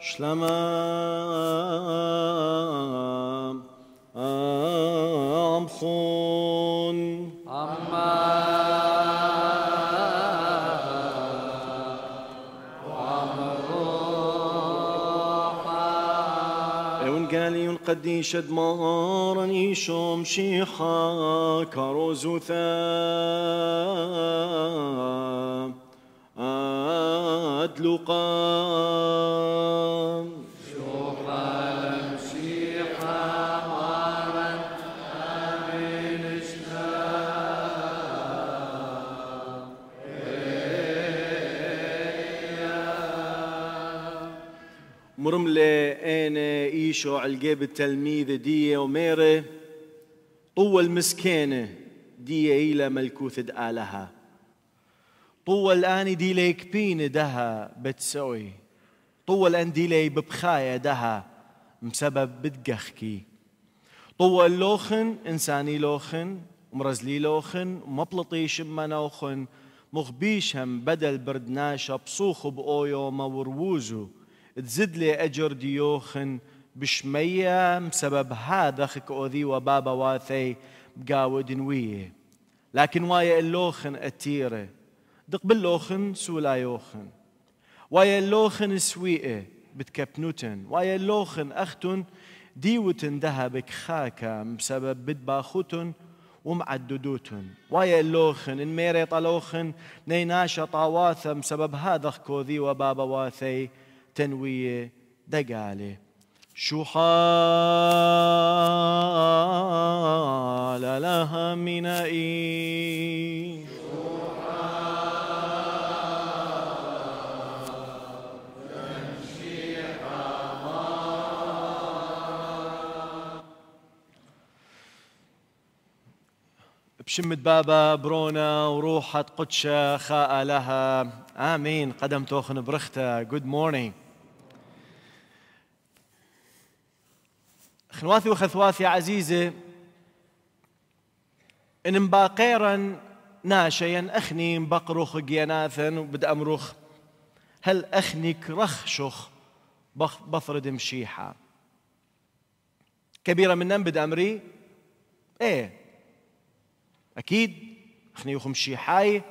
شلما عمخون قدي شد مارني شوم شيحا كاروزو ثام لقام شوقا شيقا مرت من اشتاق مرملة أنا إيشو الجيب التلميذ دي وميرة طول مسكينة دي إلى ملكوث دقالها طول اني دي ليك بين دها بتسوي طول ان دي لي ببخايا دها مسبب بتقخكي طول لوخن انساني لوخن مرزلي لوخن مبلطيش مخبيش هم بدل بردناش بصوخ بأويو وروزو تزد لي أجر ديوخن بشمية بسبب هذا خك أوذي وبابا واثي بقاود نوية لكن وايا اللوخن أتيره دق باللوخن سولا يوخن ويا لوخن سويئة بتكب نوتن ويا لوخن أختن ديوتن ذهبك خاكا بسبب بدباخوتن ومعددوتن ويا لوخن ميري طلوخن نيناشا طاواثم سبب هذا كوذي وبابا واثي تنوية دقالي شو حال لها من إيه بشمت بابا برونا وروحة قدشة خاء لها آمين قدم توخن برختة Good morning خنواثي وخثواثي عزيزة إن مباقيرا ناشيا أخني مبقروخ جياناثا وبد أمروخ هل أخني كرخشخ بفرد مشيحة كبيرة من نم بد أمري إيه اكيد خني يخم شي حاي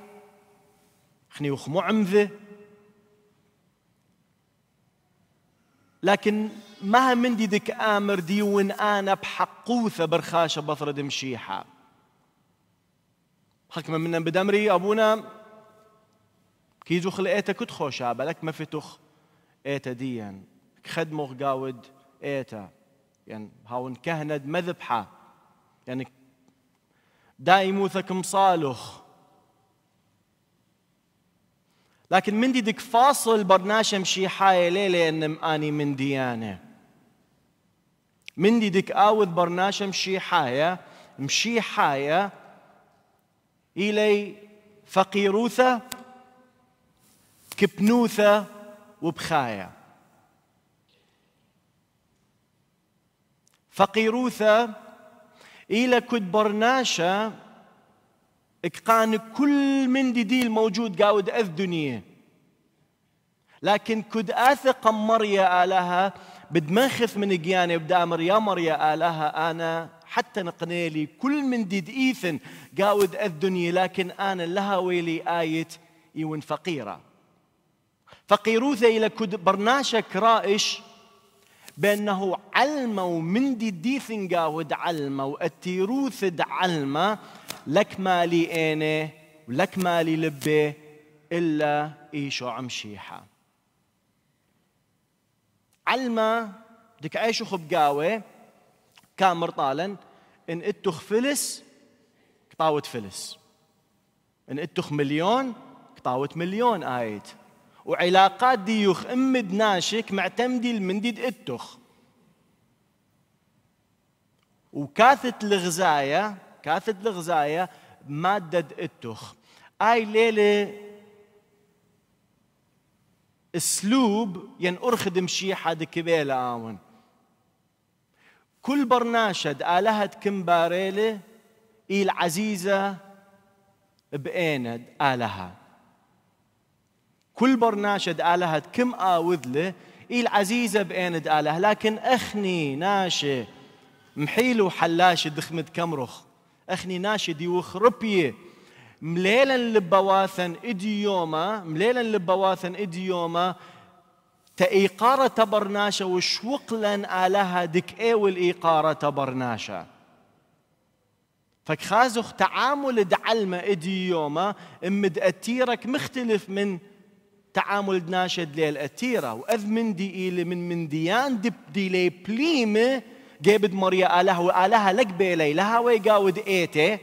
خني يخم عمذه لكن ما من دي دك آمر ديون أنا بحقوثة برخاشة بطرد مشيحة حكما منا بدمري أبونا كيزوخ خلقيتا كت خوشا بلك ما فتخ ايتا ديا خدمه قاود ايتا يعني هاون كهند مذبحة يعني دايموثك موثك مصالخ لكن من دي دك فاصل برناشة مشي حاية ليه لأن أني من ديانة من دي دك آوذ برناشة مشي حاية مشي حاية إلي فقيروثة كبنوثة وبخاية فقيروثة إلى كد برناشا إقان كل من دي ديل موجود قاود أذ دنيا لكن كد آثق مريا آلها بدمنخف من قياني بدا مريا مريا آلها أنا حتى نقنيلي كل من ديد إيثن قاود أذ دنيا لكن أنا لها ويلي آية إيون فقيرة فقيروثة إلى كد برناشا كرائش بأنه علمه دي ديثنجاود علمه والتيروثد علمه لك مالي أنا ولك مالي لبي إلا إيشو عمشيحة علما دك عيشو خبقاوي كامر طالن إن إتخ فلس قطاوة فلس إن إتخ مليون قطاوة مليون آيت وعلاقات ديوخ امد ناشك معتمدي المنديد اتخ وكاثة الغزاية كاثة الغزاية مادة اتخ اي ليلة اسلوب ين ارخدم شي حد كبيلة آون كل برناشد آلهت باريلة إيل عزيزة بأيند آلهت كل برناشد آلهة كم له إي العزيزة بأين آله لكن أخني ناشي محيلو حلاش دخمد كمرخ أخني ناشي ديوخ وخربيه مليلا لبواثن إديوما مليلا لبواثن إديوما تإيقارة تبرناشا وشوقلا آلها دك إيو الإيقارة تبرناشا فكخازخ تعامل دعلمة إديوما إمد أتيرك مختلف من تعامل ناشد ليل أتيرا وأذ من دي إلي من من ديان دب دي لي بليمة جابد مريا آلها وآلها لك بيلي لها ويقاود إيتي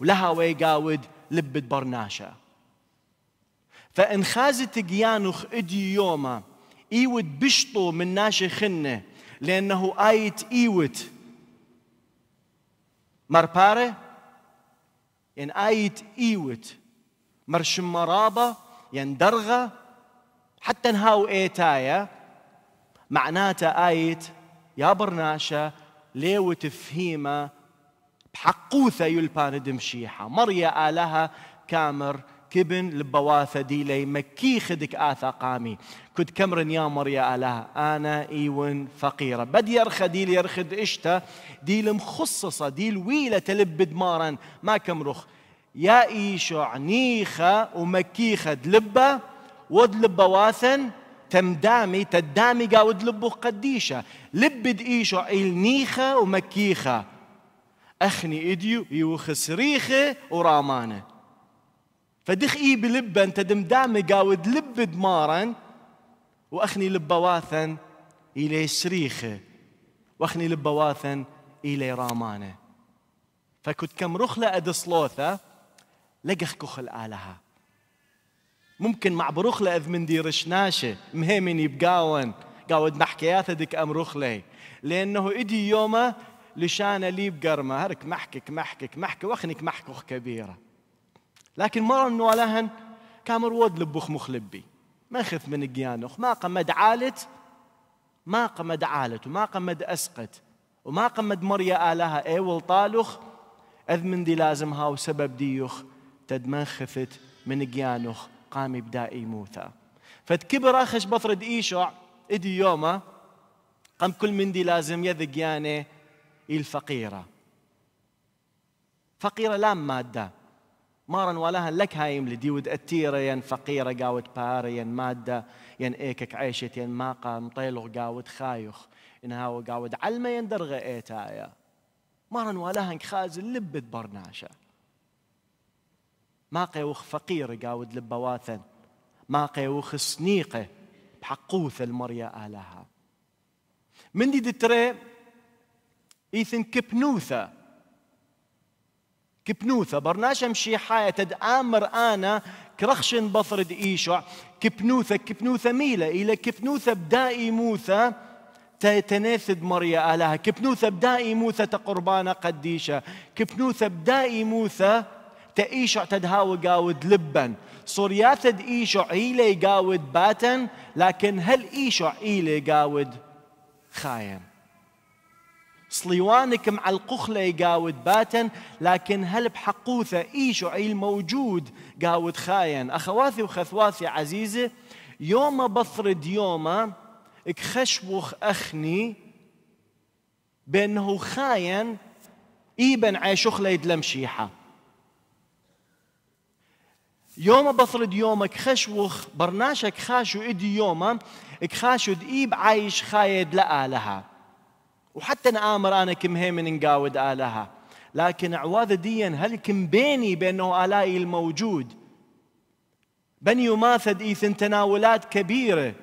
ولها ويقاود لبد برناشا فإن خازت جيانوخ إدي يوما إيود بشطو من ناشي خنة لأنه آيت إيوت مرباري يعني إن آيت إيوت مرشم مرابة يندرغ حتى نهاو ايتايا معناتها آيت يا برناشة ليو تفهيمة بحقوثة يلبان دمشيحة مريا آلها كامر كبن لبواثة دي لي مكي خدك آثا قامي كد كمرن يا مريا آلها أنا إيون فقيرة بد يرخى ديل يرخد إشتا ديل مخصصة ديل ويلة تلبد مارن ما كمرخ يايشع عنيخة ومكيخة دلبة ودلبة واثن تمدامي تدامي قا ودلبو قديشة لب دقيشو نيخة ومكيخة أخني إيديو يوخسريخة ورامانة فدخ إي بلبة أنت دمدامي قا لب دمارا وأخني لبواثن إلي سريخة وأخني لبواثن إلي رامانة فكنت كم رخلة أدسلوثة لقخ كخ الآلهة ممكن مع بروخ لأذ من دي رشناشة مهيمن يبقاون قاود محكيات دك لي لأنه إدي يومه لشان لي بقرمة هرك محكك محكك محك وخنك محكوخ كبيرة لكن مرة من ولهن كامر رود لبوخ مخلبي ما خف من الجيانوخ ما قمد عالت ما قمد عالت وما قمد أسقت وما قمد مريا آلها اي والطالوخ أذ من دي لازم هاو سبب ديوخ ما خفت من جيانوخ قام بدائي موثى فتكبر أخش بطرد ايشوع إدي يومه قام كل مندي لازم يذق يعني الفقيرة فقيرة لا مادة مارا ولاها لك هايم لدي ود أتيرة ين فقيرة قاوت بار ين مادة ين إيكك عيشت ين ماقا مطيلغ قاوت خايخ إنها قاود علمة ين درغة إيتايا مارا ولاها خازن لبت برناشة ماقي وخ فقير قاود لبواثن ماقي وخ سنيقه بحقوث المريا آلها من دي دتري إيثن كبنوثة كبنوثة برناش مشي حياة تد آمر أنا كرخشن بطرد إيشع كبنوثة كبنوثة ميلة إلى كبنوثة بدائي موثة تتناثد مريا آلها كبنوثة بدائي موثة قربانة قديشة كبنوثة بدائي موثة تأيشع تدهاو قاود لبا صرياثد إيشع إيلي قاود باتن لكن هل إيشع إيلي قاود خاين صليوانك مع القخلة قاود باتن لكن هل بحقوثة إيشع الموجود قاود خاين أخواثي وخثواثي عزيزة يوم بفرد يوم اكخشوخ أخني بأنه خاين إيبن عيشوخ ليدلم شيحة يوم بفرض يومك خشوخ برناشك خاشو ادي يوما خاش دقيب عايش خايد لآلها وحتى نآمر أنا كم من نقاود آلها لكن عواذ ديا هل كم بيني بأنه آلائي الموجود بني يماثد إيثن تناولات كبيرة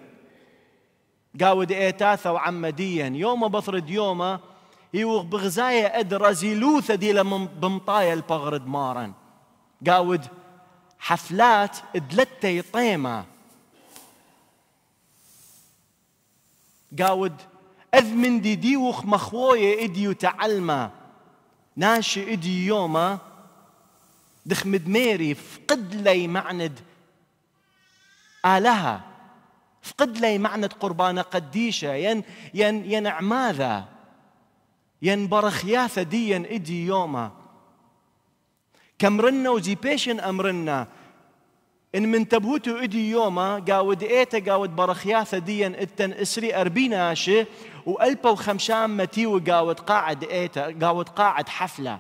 قاود إيتاثا وعمديا يوم بفرد يومه يوغ بغزايا أد لوثة دي بمطايا البغرد مارا قاود حفلات دلتي طيمة قاود اذ من دي ديوخ مخوية اديو تعلمة ناشي ادي يوما دخمد ميري فقد لي معند آلها فقد لي معند قربانة قديشة ين ين ين عماذا ين برخياثة ديا ادي يوما كمرنا وزي بيشن أمرنا إن من تبهوتو إدي يوما قاود إيتا قاود برخياثة ديا إتن إسري أربيناشي وألبا وخمشام متيو قاود قاعد إيتا قاود قاعد حفلة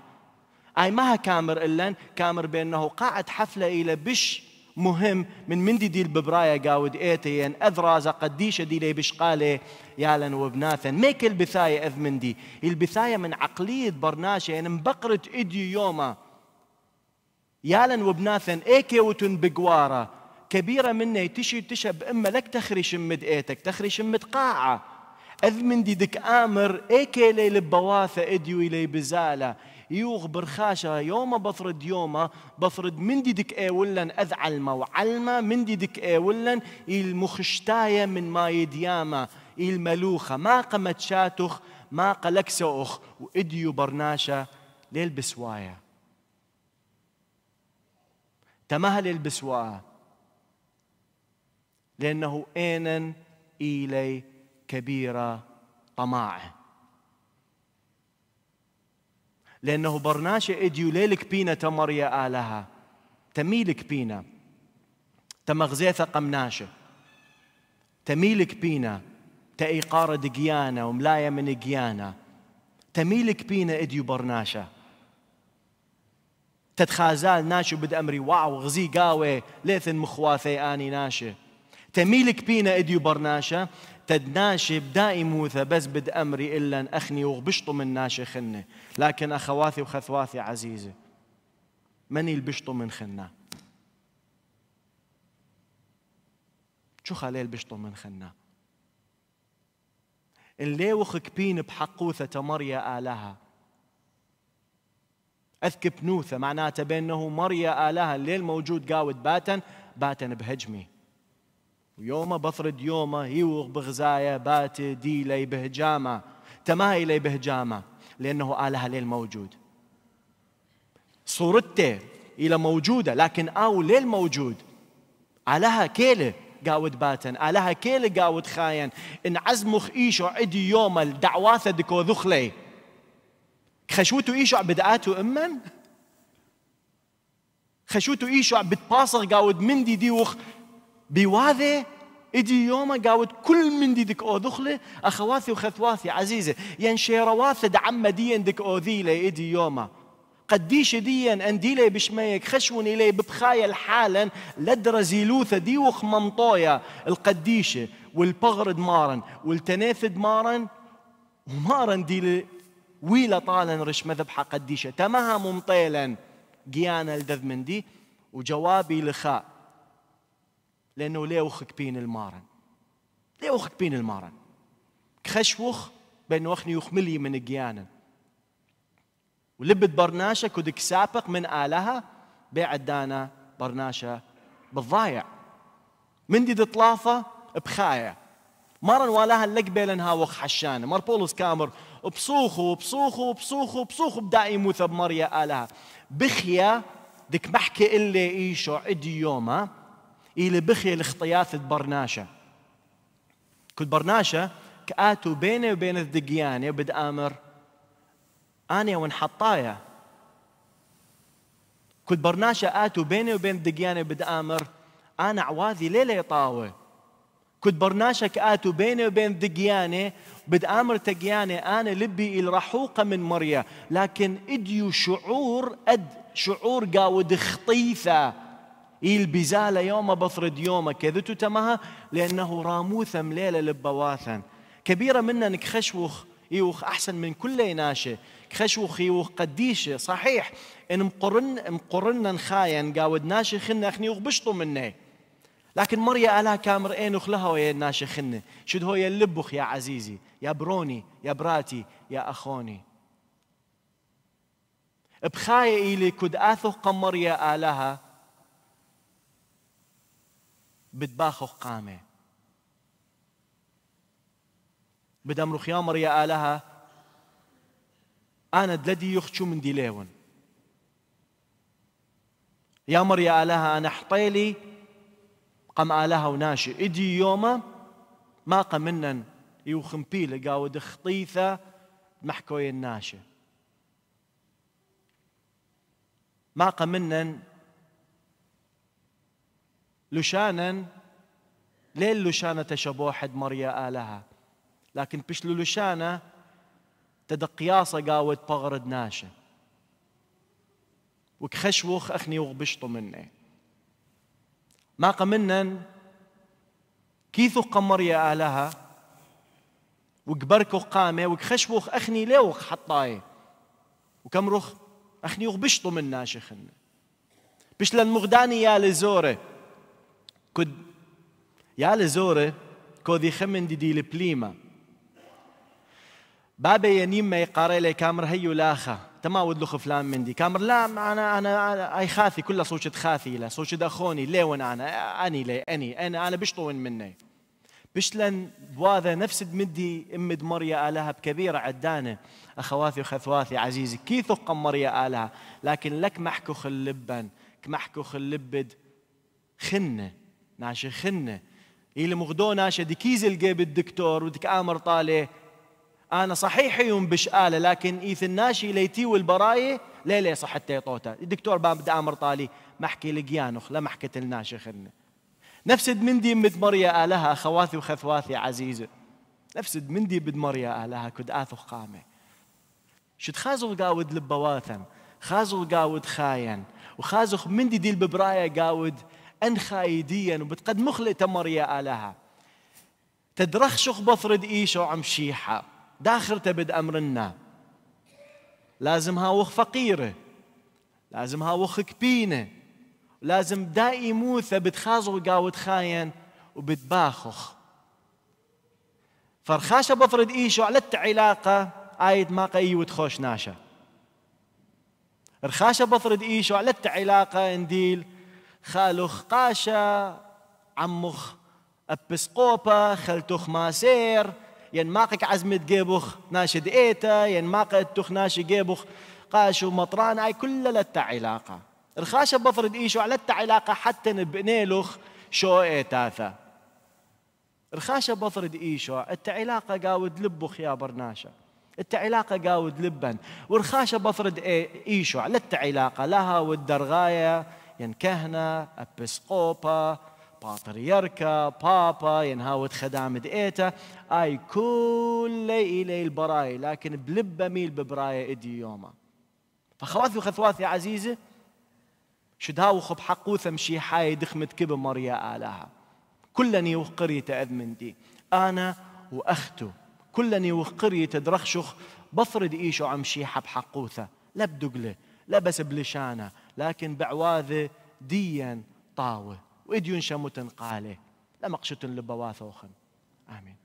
أي ماها كامر إلن كامر بأنه قاعد حفلة إلى بش مهم من مندي دي دي الببرايا قاود إيتا ين يعني اذرازا قديشة دي لي قالي يالن وبناثن ميك البثاية اذ مندي البثاية من عقلية برناشة إن يعني مبقرة ايدي يوما يالن وبناثن ايكي وتن بقوارة كبيرة مني تشي تشب اما لك تخري شمد ايتك تخري شمد قاعة اذ من دي دك امر ايكي لي لبواثة اديو لي بزالة يوغ برخاشة يوم بفرد يوم بفرد من دي دك ايولن اذ علمة وعلمة من دي دك ايولن المخشتاية من ما يدياما الملوخة ما قمت شاتخ ما قلكسوخ واديو برناشة ليل بسوايه تمهل البسوعة لأنه آنا إلي كبيرة طماعه لأنه برناشة إديو ليلك بينا تمر يا آلها تميلك بينا تمغزيثة قمناشة تميلك بينا تأيقارة دقيانة وملاية من قيانة تميلك بينا إديو برناشة تتخازال ناشو بد أمري واو غزي قاوي ليثن مخواثي آني ناشي تميلك بينا إديو برناشا تدناشي بدائي موثى بس بد أمري إلا أخني وغبشطو من ناشي خنة لكن أخواتي وخثواثي عزيزة من يلبشطو من خنة شو خلي يلبشطو من خنة اللي وخك بين بحقوثة مريا آلها أذكب نوثة معناته بأنه مريا آلها الليل موجود قاود باتن باتن بهجمي ويومه بفرد يومه يوغ بغزاية بات ديلي بهجامة تمايلي بهجامة لأنه آلها الليل موجود صورته إلى موجودة لكن آو ليل موجود آلها كيله قاود باتن آلها كيله قاود خاين إن عزمخ إيشو عدي يومه دعواثة دكو ذخلي خشوتو عم بدقاتو أمن خشوتو عم بتباصر قاود من دي ديوخ بواذي إدي يوما قاود كل من دي دك أوذخلي أخواثي وخثواثي عزيزة ين شيرواث دعم دين دك أوذيلي إدي يوما قديش ديا أنديلي بشميك خشون إلي ببخايل حالا لدرا زيلوثا ديوخ منطوية القديشة والبغرد مارن والتناثد مارن ومارن ديلي ويلا طالن رش مذبحة قديشة تمها ممطيلا جيانا لدذ من دي وجوابي لخاء لأنه ليوخك بين المارن ليوخك بين المارن كخشوخ بين وخني يخملي من جيانا ولبت برناشة كدك سابق من آلها بيع دانا برناشة بالضايع من دي دطلافة بخاية مارن والاها اللقبة لنها وخ حشانة مار بولس كامر بصوخوا بصوخوا بصوخوا بصوخوا بدا يموث بمريا آلها بخيا دك محكي إلي إيشو عدي يوما اللي بخيا الاختياث برناشا كل برناشا كآتو بيني وبين الدقيانة وبد آمر اني ونحطايا كل برناشا آتو بيني وبين الدقيانة وبد آمر أنا عواذي ليلة طاوه كنت برناشا آتو بيني وبين دقيانة بد آمر تقيانة أنا لبي الرحوقة من مريا لكن إديو شعور أد شعور قاود خطيثة البزالة يوم بفرد يوم كذتو تمها لأنه راموثة مليلة لبواثا كبيرة منا نكخشوخ يوخ أحسن من كل ناشة خشوخ يوخ قديشة صحيح إن مقرن مقرنا نخاين قاود ناشي خنا أخني بشطو منه لكن مريا ألا كامر اين وخلها ويا الناشي خنة شد هو يلبخ يا عزيزي يا بروني يا براتي يا أخوني بخاي إلي كد آثو قمر يا آلها بدباخو قامة بدم رخيا يا آلها أنا دلدي يخشو من دي ليون يا مر يا آلها أنا حطيلي قم آلها وناشي إدي يوما ما قمنا يوخم بيلة قاود خطيثة محكوي الناشي ما قمنا لشانا ليل لشانا تشبو حد مريا آلها لكن بشلو لشانا تدقياصة قاود بغرد ناشي وكخشوخ أخني وغبشطو منه ما قمنن كيف قمر يا آلها وكبركو قامة وكخشبوخ أخني ليوخ حطاي وكمرخ أخني وبشطو من ناشخن بش مغداني يا لزورة كد يا لزورة كودي خمن دي دي لبليمة بابا ينيم ما يقاري لي كامر هيو لاخه تماود لخ فلان مندي كامر لا انا انا اي خاثي كلها صوشت خاثي لا دخوني لي وانا انا اني لي اني انا انا بشطون مني بشلن بواذا نفس مدي امد مريا الها بكبيره عدانه اخواتي وخثواتي عزيزي كيثو مريا الها لكن لك محكو اللبن كمحكو اللبد خنه ناشي خنه يلي مغدو ناشي دكيز القيب الدكتور ودك امر طالي انا صحيح يوم اله لكن ايث الناشي ليتي والبرايه لا لا صحتي طوتا الدكتور بام بدي امر طالي ما احكي لقيانخ لا ما حكيت الناشي خلنا نفس دمندي مد مريا الها خواثي وخثواثي عزيزه نفس دمندي بد مريا الها كد اثخ قامه شد خازو قاود لبواثم خازو قاود خاين وخازخ مندي دي الببرايه قاود ان خايديا وبتقد مخلي تمر يا الها تدرخ شخ بطرد ايشو عم شيحه داخل تبد أمرنا لازم هاوخ فقيرة لازم هاوخ كبينة لازم دائي موثة بتخازو قاوت خاين وبتباخخ فرخاشة بفرد إيشو على علاقة آيد ما قيي وتخوش ناشا رخاشة بفرد إيشو على علاقة انديل خالوخ قاشا عمخ أبسقوبة خلتوخ ماسير ين ماقك عزمة جيبوخ ناشد إيتا ماق التخ ناشي جيبوخ قاشو مطران هاي كل لتا علاقة الخاشة بفرد إيشو على لتا علاقة حتى نبنيلوخ شو إيتاثا الخاشة بفرد إيشو التا علاقة قاود لبوخ يا برناشا التا علاقة قاود لبن والخاشة بفرد إيشو على التا علاقة لها والدرغاية كهنة أبسقوبا باطريركا بابا ينهاوت خدام دقيتا اي كل الي البراي لكن بلب ميل ببراي ادي يوما فخواثي وخثواثي عزيزة شدها وخب حقوثة مشي حاي دخمت كب مريا آلها كلني وقري تأذمن دي أنا وأخته كلني وقري تدرخشخ بفرد إيشو عم حب بحقوثة لا بدقلة لا بس بلشانة لكن بعواذة ديا طاوه وإديون شموتن قاله لمقشتن لبواثوخن آمين